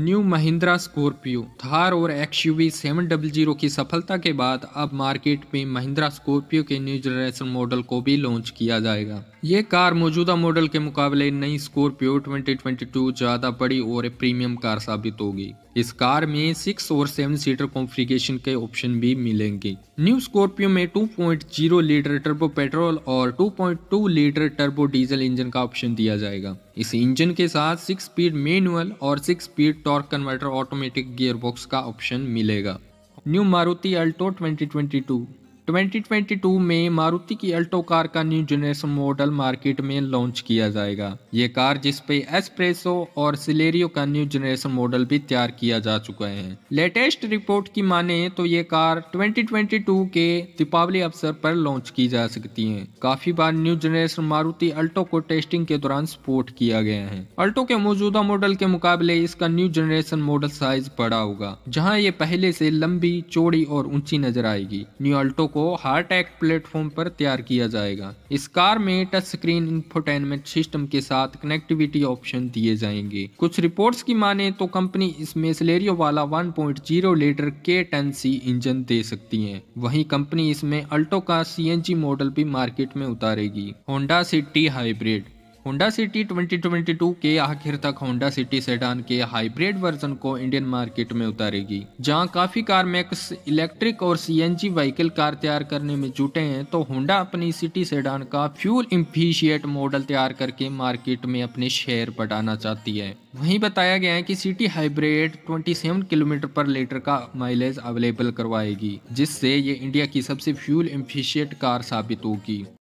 new Mahindra Scorpio Thar और X U seven double zero की सफलता के बाद अब मार्केट में महिंद्रा स्कॉर्पियो के न्यू जनरेशन मॉडल को भी लॉन्च किया जाएगा ये कार मौजूदा मॉडल के मुकाबले नई स्कॉर्पियो 2022 ज़्यादा बड़ी और प्रीमियम कार साबित होगी इस कार में सिक्स और सेवन सीटर कॉन्फ़िगरेशन के ऑप्शन भी मिलेंगे न्यू स्कॉर्पियो में 2.0 लीटर टर्बो पेट्रोल और 2.2 लीटर टर्बो डीजल इंजन का ऑप्शन दिया जाएगा इस इंजन के साथ सिक्स स्पीड मैनुअल और six speed torque converter automatic gearbox का ऑप्शन मिलेगा न्यू मारुति अल्टो 2022 2022 में मारुति की अल्टो कार का न्यू जनरेशन मॉडल मार्केट में लॉन्च किया जाएगा ये कार जिसपे एस्प्रेसो और सिलेरियो का न्यू जनरेशन मॉडल भी तैयार किया जा चुका है लेटेस्ट रिपोर्ट की माने तो ये कार 2022 के दीपावली अवसर पर लॉन्च की जा सकती है काफी बार न्यू जनरेशन मारुति अल्टो को टेस्टिंग के दौरान सपोर्ट किया गया है अल्टो के मौजूदा मॉडल के मुकाबले इसका न्यू जनरेशन मॉडल साइज बड़ा होगा जहाँ ये पहले से लंबी चौड़ी और ऊंची नजर आएगी न्यू अल्टो को को हार्ट एक्ट प्लेटफॉर्म पर तैयार किया जाएगा इस कार में टच स्क्रीन इंफोटेनमेंट सिस्टम के साथ कनेक्टिविटी ऑप्शन दिए जाएंगे कुछ रिपोर्ट्स की माने तो कंपनी इसमें सलेरियो वाला 1.0 point litre K ten C engine दे सकती है वहीं कंपनी इसमें अल्टो का सी मॉडल भी मार्केट में उतारेगी Honda City hybrid Honda City 2022 के आखिर तक होंडा सिटी सेडान के हाइब्रिड वर्जन को इंडियन मार्केट में उतारेगी जहां काफी कार मैक्स इलेक्ट्रिक और सीएनजी व्हीकल कार तैयार करने में जुटे हैं तो होंडा अपनी सिटी सेडान का फ्यूल इम्फिशियट मॉडल तैयार करके मार्केट में अपने शेयर बढ़ाना चाहती है वहीं बताया गया है कि City hybrid 27 kilometre per litre का माइलेज अवेलेबल करवाएगी जिससे ये इंडिया की सबसे फ्यूल इम्फिशियट कार साबित होगी